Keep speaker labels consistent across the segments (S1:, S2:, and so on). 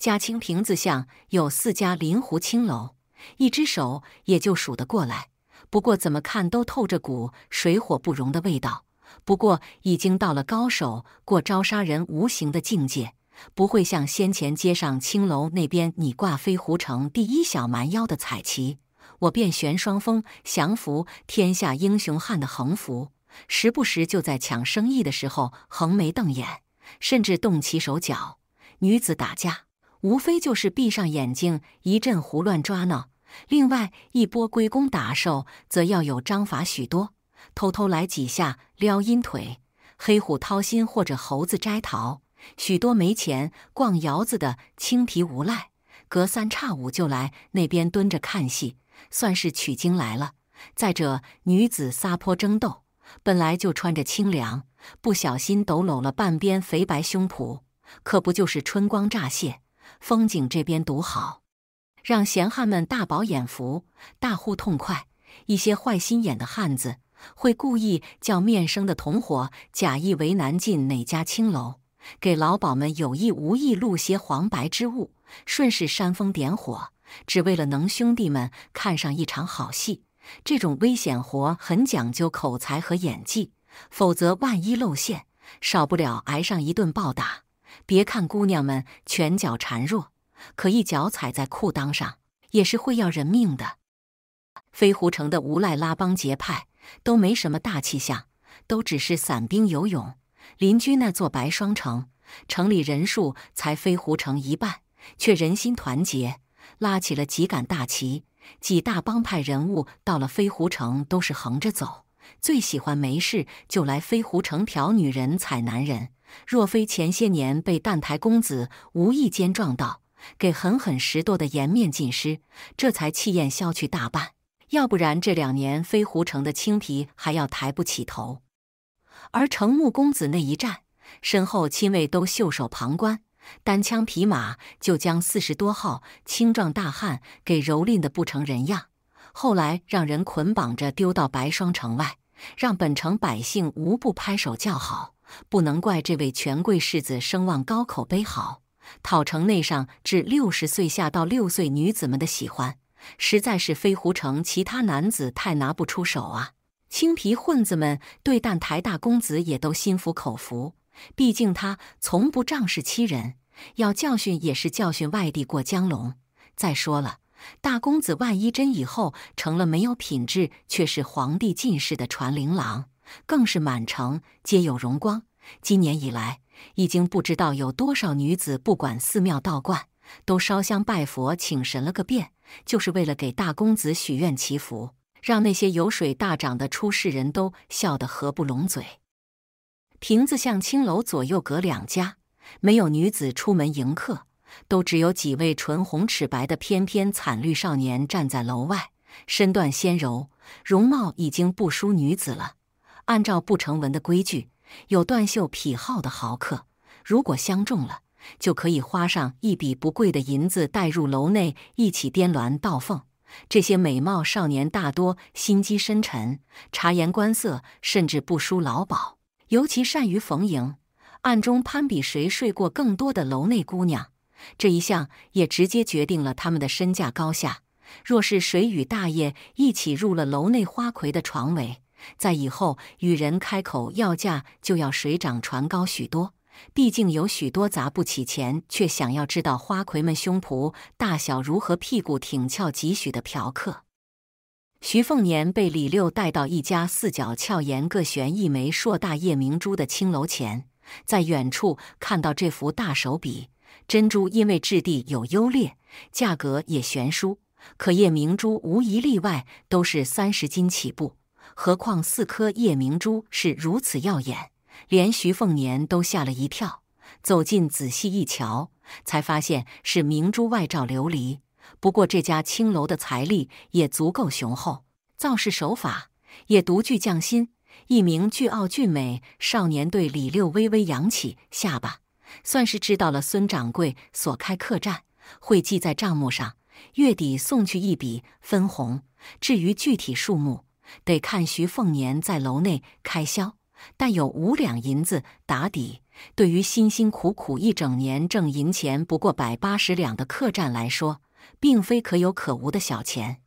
S1: 嘉清瓶子巷有四家临湖青楼，一只手也就数得过来。不过怎么看都透着股水火不容的味道。不过已经到了高手过招杀人无形的境界，不会像先前街上青楼那边你挂飞狐城第一小蛮腰的彩旗，我便悬双峰降服天下英雄汉的横幅，时不时就在抢生意的时候横眉瞪眼，甚至动起手脚，女子打架。无非就是闭上眼睛一阵胡乱抓挠，另外一波归公打兽则要有章法许多，偷偷来几下撩阴腿、黑虎掏心或者猴子摘桃。许多没钱逛窑子的青皮无赖，隔三差五就来那边蹲着看戏，算是取经来了。再者，女子撒泼争斗本来就穿着清凉，不小心抖搂了半边肥白胸脯，可不就是春光乍泄？风景这边独好，让闲汉们大饱眼福，大呼痛快。一些坏心眼的汉子会故意叫面生的同伙假意为难进哪家青楼，给老鸨们有意无意露些黄白之物，顺势煽风点火，只为了能兄弟们看上一场好戏。这种危险活很讲究口才和演技，否则万一露馅，少不了挨上一顿暴打。别看姑娘们拳脚孱弱，可一脚踩在裤裆上也是会要人命的。飞狐城的无赖拉帮结派都没什么大气象，都只是散兵游勇。邻居那座白霜城，城里人数才飞狐城一半，却人心团结，拉起了几杆大旗。几大帮派人物到了飞狐城都是横着走，最喜欢没事就来飞狐城挑女人、踩男人。若非前些年被澹台公子无意间撞到，给狠狠拾掇的颜面尽失，这才气焰消去大半。要不然这两年飞狐城的青皮还要抬不起头。而程牧公子那一战，身后亲卫都袖手旁观，单枪匹马就将四十多号青壮大汉给蹂躏得不成人样，后来让人捆绑着丢到白霜城外，让本城百姓无不拍手叫好。不能怪这位权贵世子，声望高，口碑好，讨城内上至六十岁、下到六岁女子们的喜欢，实在是飞狐城其他男子太拿不出手啊。青皮混子们对澹台大公子也都心服口服，毕竟他从不仗势欺人，要教训也是教训外地过江龙。再说了，大公子万一真以后成了没有品质，却是皇帝进士的传铃郎。更是满城皆有荣光。今年以来，已经不知道有多少女子，不管寺庙道观，都烧香拜佛、请神了个遍，就是为了给大公子许愿祈福，让那些油水大涨的出世人都笑得合不拢嘴。亭子向青楼左右隔两家，没有女子出门迎客，都只有几位唇红齿白的翩翩惨绿少年站在楼外，身段纤柔，容貌已经不输女子了。按照不成文的规矩，有断袖癖好的豪客，如果相中了，就可以花上一笔不贵的银子，带入楼内一起颠鸾倒凤。这些美貌少年大多心机深沉，察言观色，甚至不输老鸨，尤其善于逢迎，暗中攀比谁睡过更多的楼内姑娘。这一项也直接决定了他们的身价高下。若是谁与大爷一起入了楼内花魁的床尾。在以后与人开口要价，就要水涨船高许多。毕竟有许多砸不起钱，却想要知道花魁们胸脯大小如何、屁股挺翘几许的嫖客。徐凤年被李六带到一家四角翘檐各悬一枚硕大夜明珠的青楼前，在远处看到这幅大手笔珍珠，因为质地有优劣，价格也悬殊，可夜明珠无一例外都是三十斤起步。何况四颗夜明珠是如此耀眼，连徐凤年都吓了一跳。走近仔细一瞧，才发现是明珠外罩琉璃。不过这家青楼的财力也足够雄厚，造势手法也独具匠心。一名俊傲俊美少年对李六微微扬起下巴，算是知道了孙掌柜所开客栈会记在账目上，月底送去一笔分红。至于具体数目，得看徐凤年在楼内开销，但有五两银子打底，对于辛辛苦苦一整年挣银钱不过百八十两的客栈来说，并非可有可无的小钱。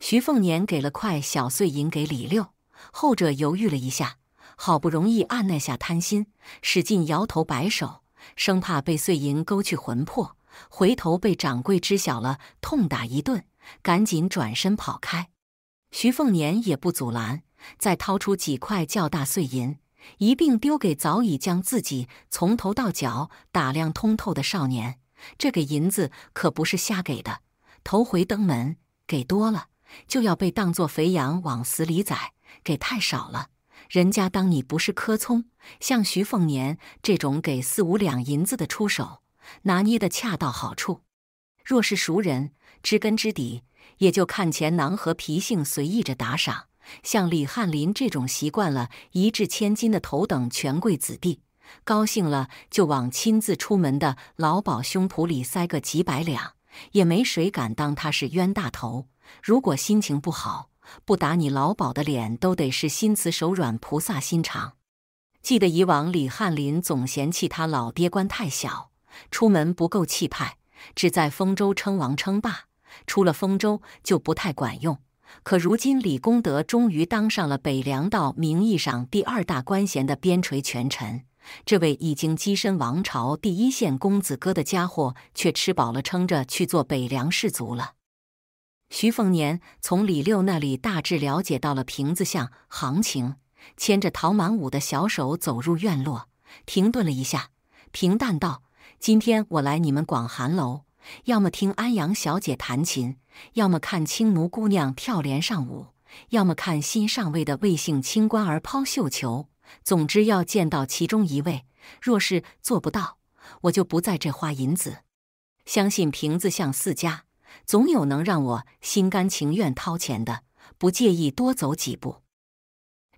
S1: 徐凤年给了块小碎银给李六，后者犹豫了一下，好不容易按捺下贪心，使劲摇头摆手，生怕被碎银勾去魂魄，回头被掌柜知晓了，痛打一顿，赶紧转身跑开。徐凤年也不阻拦，再掏出几块较大碎银，一并丢给早已将自己从头到脚打量通透的少年。这个银子可不是瞎给的，头回登门给多了，就要被当作肥羊往死里宰；给太少了，人家当你不是棵葱。像徐凤年这种给四五两银子的出手，拿捏的恰到好处。若是熟人，知根知底。也就看钱囊和脾性随意着打赏，像李翰林这种习惯了一掷千金的头等权贵子弟，高兴了就往亲自出门的老鸨胸脯里塞个几百两，也没谁敢当他是冤大头。如果心情不好，不打你老鸨的脸，都得是心慈手软、菩萨心肠。记得以往李翰林总嫌弃他老爹官太小，出门不够气派，只在丰州称王称霸。出了丰州就不太管用，可如今李公德终于当上了北凉道名义上第二大官衔的边陲权臣。这位已经跻身王朝第一线公子哥的家伙，却吃饱了撑着去做北凉士族了。徐凤年从李六那里大致了解到了瓶子巷行情，牵着陶满武的小手走入院落，停顿了一下，平淡道：“今天我来你们广寒楼。”要么听安阳小姐弹琴，要么看青奴姑娘跳连上舞，要么看新上位的魏姓清官儿抛绣球。总之要见到其中一位。若是做不到，我就不在这花银子。相信瓶子像四家总有能让我心甘情愿掏钱的，不介意多走几步。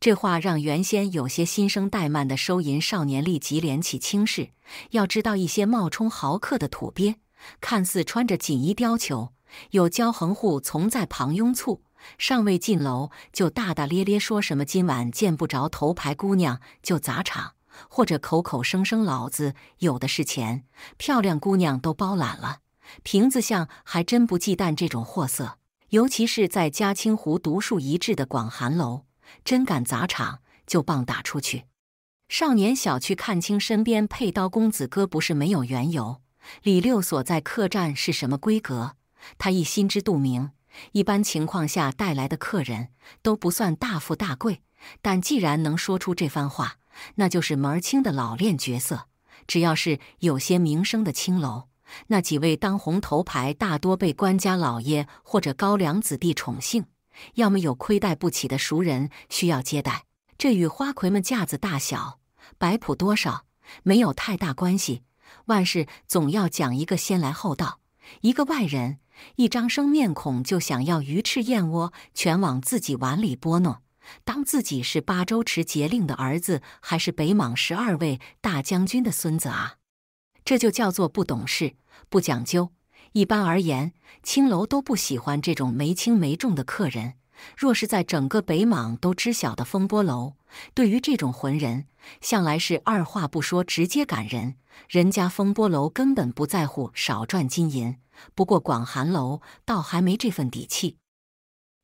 S1: 这话让原先有些心生怠慢的收银少年立即联起轻视。要知道，一些冒充豪客的土鳖。看似穿着锦衣貂裘，有骄横户从在旁拥簇，尚未进楼就大大咧咧说什么今晚见不着头牌姑娘就砸场，或者口口声声老子有的是钱，漂亮姑娘都包揽了。瓶子像还真不忌惮这种货色，尤其是在嘉清湖独树一帜的广寒楼，真敢砸场就棒打出去。少年小去看清身边佩刀公子哥，不是没有缘由。李六所在客栈是什么规格？他亦心知肚明。一般情况下，带来的客人都不算大富大贵，但既然能说出这番话，那就是门儿清的老练角色。只要是有些名声的青楼，那几位当红头牌大多被官家老爷或者高梁子弟宠幸，要么有亏待不起的熟人需要接待，这与花魁们架子大小、摆谱多少没有太大关系。万事总要讲一个先来后到，一个外人，一张生面孔就想要鱼翅燕窝全往自己碗里拨弄，当自己是八州持节令的儿子，还是北莽十二位大将军的孙子啊？这就叫做不懂事、不讲究。一般而言，青楼都不喜欢这种没轻没重的客人。若是在整个北莽都知晓的风波楼，对于这种浑人，向来是二话不说直接赶人。人家风波楼根本不在乎少赚金银，不过广寒楼倒还没这份底气。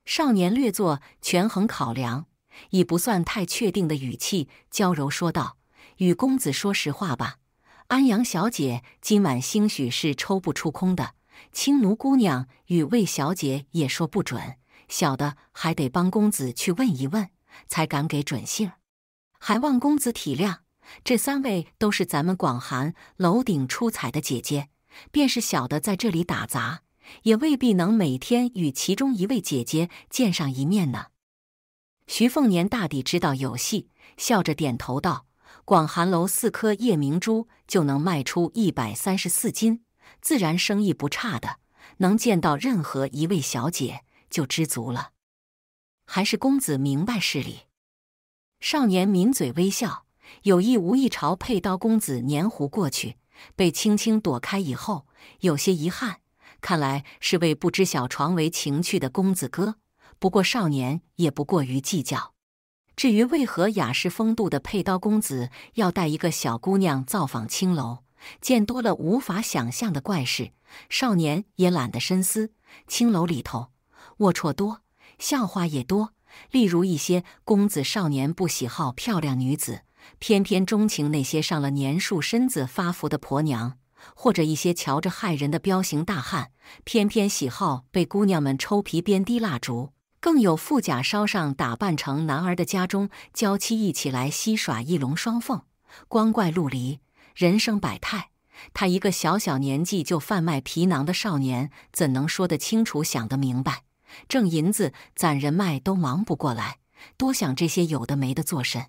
S1: 少年略作权衡考量，以不算太确定的语气娇柔说道：“与公子说实话吧，安阳小姐今晚兴许是抽不出空的，青奴姑娘与魏小姐也说不准。”小的还得帮公子去问一问，才敢给准信儿。还望公子体谅，这三位都是咱们广寒楼顶出彩的姐姐，便是小的在这里打杂，也未必能每天与其中一位姐姐见上一面呢。徐凤年大抵知道有戏，笑着点头道：“广寒楼四颗夜明珠就能卖出一百三十四斤，自然生意不差的，能见到任何一位小姐。”就知足了，还是公子明白事理。少年抿嘴微笑，有意无意朝佩刀公子黏糊过去，被轻轻躲开。以后有些遗憾，看来是位不知晓床为情趣的公子哥。不过少年也不过于计较。至于为何雅士风度的佩刀公子要带一个小姑娘造访青楼，见多了无法想象的怪事，少年也懒得深思。青楼里头。龌龊多，笑话也多。例如一些公子少年不喜好漂亮女子，偏偏钟情那些上了年数、身子发福的婆娘，或者一些瞧着害人的彪形大汉，偏偏喜好被姑娘们抽皮鞭、滴蜡烛。更有富甲烧上、打扮成男儿的家中娇妻一起来嬉耍一龙双凤，光怪陆离，人生百态。他一个小小年纪就贩卖皮囊的少年，怎能说得清楚、想得明白？挣银子、攒人脉都忙不过来，多想这些有的没的做甚？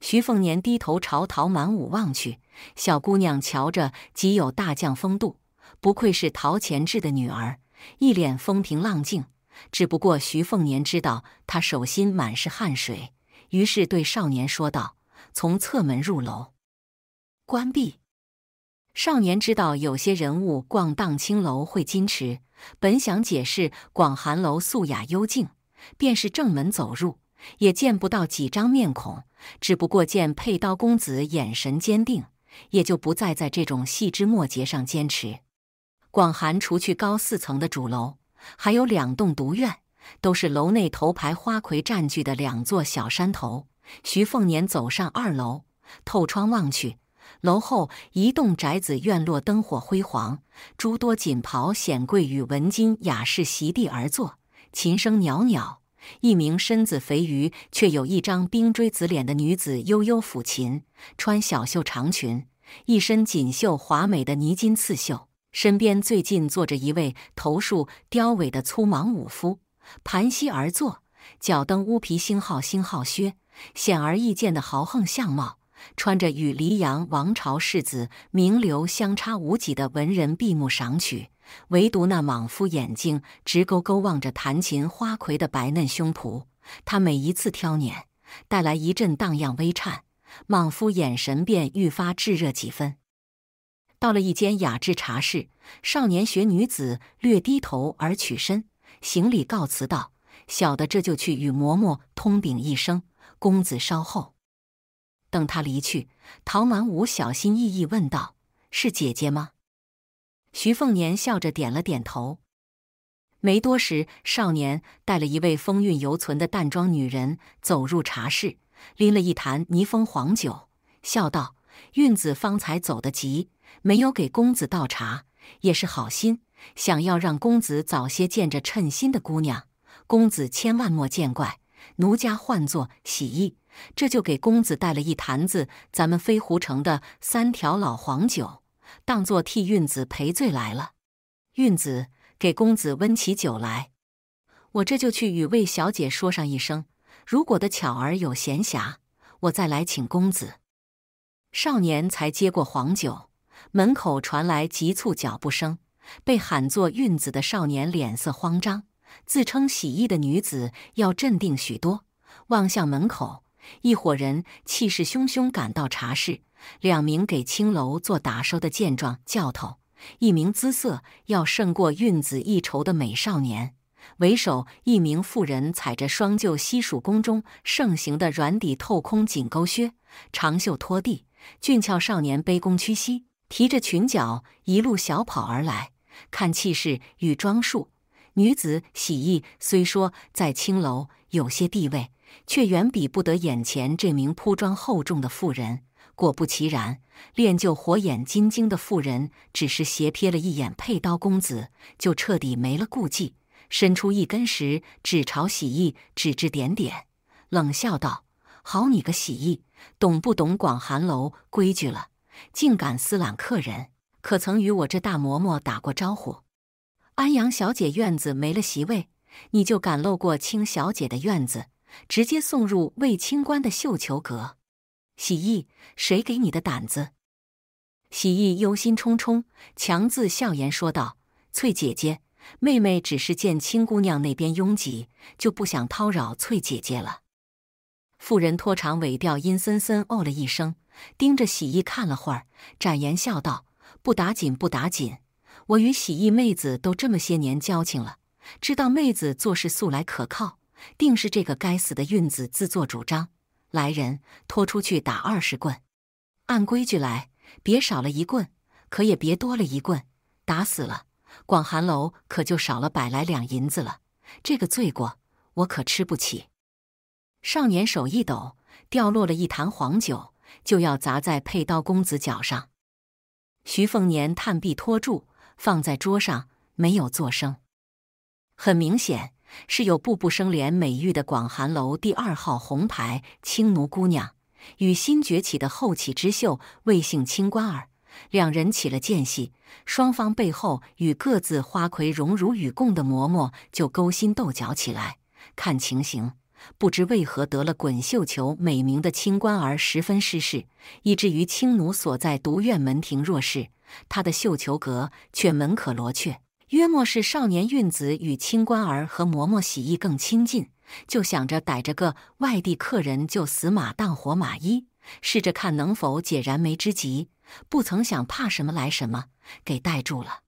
S1: 徐凤年低头朝陶满武望去，小姑娘瞧着极有大将风度，不愧是陶潜志的女儿，一脸风平浪静。只不过徐凤年知道她手心满是汗水，于是对少年说道：“从侧门入楼，关闭。”少年知道有些人物逛荡青楼会矜持。本想解释广寒楼素雅幽静，便是正门走入，也见不到几张面孔。只不过见佩刀公子眼神坚定，也就不再在这种细枝末节上坚持。广寒除去高四层的主楼，还有两栋独院，都是楼内头牌花魁占据的两座小山头。徐凤年走上二楼，透窗望去。楼后一栋宅子院落灯火辉煌，诸多锦袍显贵与文金雅士席地而坐，琴声袅袅。一名身子肥腴却有一张冰锥子脸的女子悠悠抚琴，穿小袖长裙，一身锦绣华美的泥金刺绣。身边最近坐着一位头束貂尾的粗莽武夫，盘膝而坐，脚蹬乌皮星号星号靴，显而易见的豪横相貌。穿着与黎阳王朝世子名流相差无几的文人闭目赏曲，唯独那莽夫眼睛直勾勾望着弹琴花魁的白嫩胸脯。他每一次挑捻，带来一阵荡漾微颤，莽夫眼神便愈发炙热几分。到了一间雅致茶室，少年学女子略低头而曲身行礼告辞道：“小的这就去与嬷嬷通禀一声，公子稍后。”等他离去，陶满武小心翼翼问道：“是姐姐吗？”徐凤年笑着点了点头。没多时，少年带了一位风韵犹存的淡妆女人走入茶室，拎了一坛泥封黄酒，笑道：“运子方才走得急，没有给公子倒茶，也是好心，想要让公子早些见着称心的姑娘。公子千万莫见怪，奴家唤作喜意。”这就给公子带了一坛子咱们飞狐城的三条老黄酒，当做替运子赔罪来了。运子给公子温起酒来，我这就去与魏小姐说上一声。如果的巧儿有闲暇，我再来请公子。少年才接过黄酒，门口传来急促脚步声，被喊作运子的少年脸色慌张。自称喜意的女子要镇定许多，望向门口。一伙人气势汹汹赶到茶室，两名给青楼做打手的健壮教头，一名姿色要胜过运子一筹的美少年，为首一名妇人踩着双旧西蜀宫中盛行的软底透空紧钩靴，长袖拖地，俊俏少年卑躬屈膝，提着裙角一路小跑而来。看气势与装束，女子喜意虽说在青楼有些地位。却远比不得眼前这名铺装厚重的妇人。果不其然，练就火眼金睛的妇人，只是斜瞥了一眼佩刀公子，就彻底没了顾忌，伸出一根食指朝喜意指指点点，冷笑道：“好你个喜意，懂不懂广寒楼规矩了？竟敢私揽客人，可曾与我这大嬷嬷打过招呼？安阳小姐院子没了席位，你就敢漏过青小姐的院子？”直接送入卫清官的绣球阁，喜意，谁给你的胆子？喜意忧心忡忡，强自笑言说道：“翠姐姐，妹妹只是见青姑娘那边拥挤，就不想叨扰翠姐姐了。”妇人拖长尾调，阴森森哦了一声，盯着喜意看了会儿，展颜笑道：“不打紧，不打紧，我与喜意妹子都这么些年交情了，知道妹子做事素来可靠。”定是这个该死的运子自作主张。来人，拖出去打二十棍！按规矩来，别少了一棍，可也别多了一棍。打死了，广寒楼可就少了百来两银子了。这个罪过，我可吃不起。少年手一抖，掉落了一坛黄酒，就要砸在佩刀公子脚上。徐凤年探臂托住，放在桌上，没有作声。很明显。是有“步步生莲”美誉的广寒楼第二号红牌青奴姑娘，与新崛起的后起之秀魏姓清官儿，两人起了间隙，双方背后与各自花魁荣辱与共的嬷嬷就勾心斗角起来。看情形，不知为何得了“滚绣球”美名的清官儿十分失势，以至于青奴所在独院门庭若市，她的绣球阁却门可罗雀。约莫是少年运子与清官儿和嬷嬷洗意更亲近，就想着逮着个外地客人就死马当活马医，试着看能否解燃眉之急。不曾想怕什么来什么，给带住了。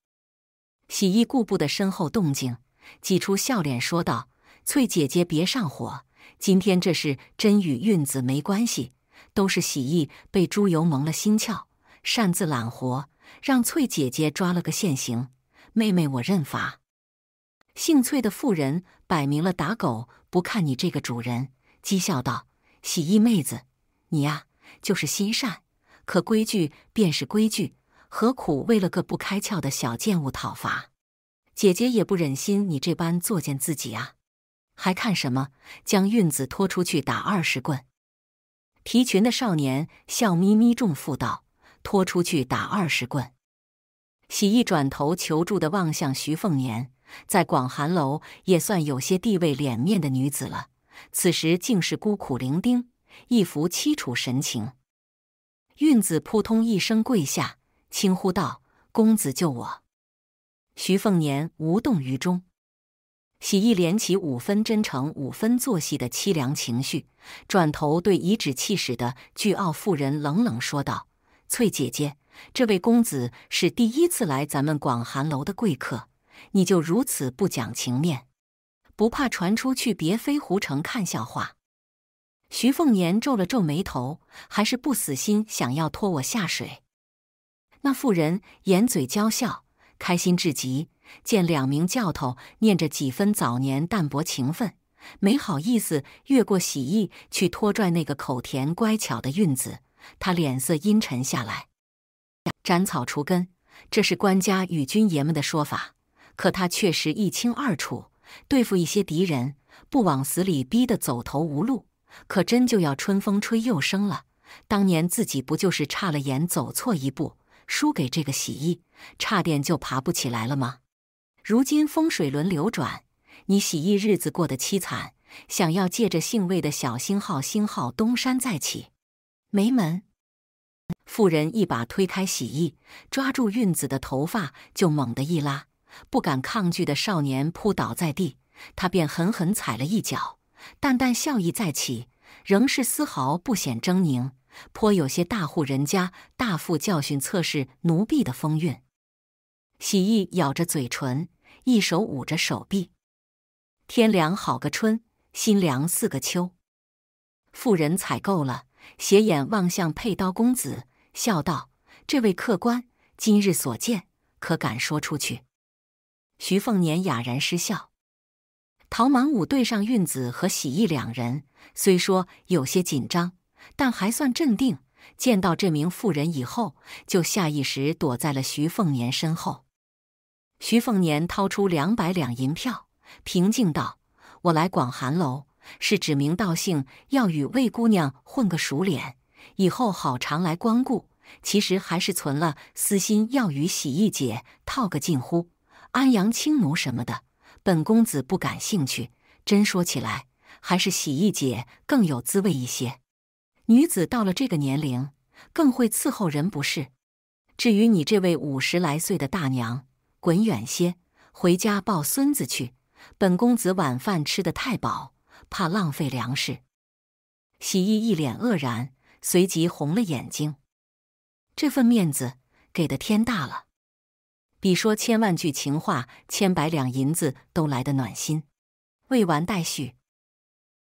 S1: 洗衣顾不得身后动静，挤出笑脸说道：“翠姐姐别上火，今天这事真与运子没关系，都是洗意被猪油蒙了心窍，擅自揽活，让翠姐姐抓了个现行。”妹妹，我认罚。姓翠的妇人摆明了打狗不看你这个主人，讥笑道：“洗衣妹子，你呀就是心善，可规矩便是规矩，何苦为了个不开窍的小贱物讨伐？姐姐也不忍心你这般作贱自己啊！还看什么？将孕子拖出去打二十棍！”提裙的少年笑眯眯，重复道：“拖出去打二十棍。”喜一转头求助的望向徐凤年，在广寒楼也算有些地位脸面的女子了，此时竟是孤苦伶仃，一副凄楚神情。孕子扑通一声跪下，轻呼道：“公子救我！”徐凤年无动于衷。喜一连起五分真诚、五分做戏的凄凉情绪，转头对颐指气使的巨傲妇人冷冷说道：“翠姐姐。”这位公子是第一次来咱们广寒楼的贵客，你就如此不讲情面，不怕传出去别飞狐城看笑话？徐凤年皱了皱眉头，还是不死心，想要拖我下水。那妇人眼嘴娇笑，开心至极，见两名教头念着几分早年淡薄情分，没好意思越过喜意去拖拽那个口甜乖巧的韵子，他脸色阴沉下来。斩草除根，这是官家与军爷们的说法，可他确实一清二楚。对付一些敌人，不往死里逼得走投无路，可真就要春风吹又生了。当年自己不就是差了眼，走错一步，输给这个喜衣，差点就爬不起来了吗？如今风水轮流转，你喜衣日子过得凄惨，想要借着姓魏的小星号星号东山再起，没门。妇人一把推开喜意，抓住运子的头发就猛地一拉，不敢抗拒的少年扑倒在地，他便狠狠踩了一脚。淡淡笑意再起，仍是丝毫不显狰狞，颇有些大户人家大富教训测试奴婢的风韵。喜意咬着嘴唇，一手捂着手臂。天凉好个春，心凉似个秋。妇人踩够了，斜眼望向佩刀公子。笑道：“这位客官，今日所见，可敢说出去？”徐凤年哑然失笑。陶满武对上运子和喜义两人，虽说有些紧张，但还算镇定。见到这名妇人以后，就下意识躲在了徐凤年身后。徐凤年掏出两百两银票，平静道：“我来广寒楼，是指名道姓，要与魏姑娘混个熟脸，以后好常来光顾。”其实还是存了私心，要与洗衣姐套个近乎。安阳青奴什么的，本公子不感兴趣。真说起来，还是洗衣姐更有滋味一些。女子到了这个年龄，更会伺候人，不是？至于你这位五十来岁的大娘，滚远些，回家抱孙子去。本公子晚饭吃得太饱，怕浪费粮食。洗衣一脸愕然，随即红了眼睛。这份面子给的天大了，比说千万句情话、千百两银子都来的暖心。未完待续。